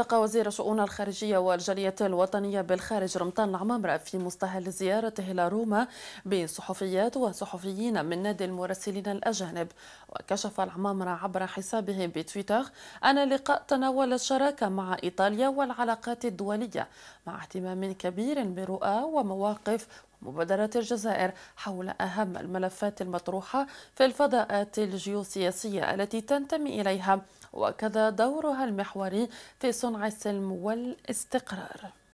التقى وزير شؤون الخارجية والجالية الوطنية بالخارج رمضان العمامرة في مستهل زيارته إلى روما بصحفيات وصحفيين من نادي المراسلين الأجانب وكشف العمامرة عبر حسابه بتويتر أن اللقاء تناول الشراكة مع إيطاليا والعلاقات الدولية مع اهتمام كبير برؤى ومواقف مبادرات الجزائر حول أهم الملفات المطروحة في الفضاءات الجيوسياسية التي تنتمي إليها وكذا دورها المحوري في صنع السلم والاستقرار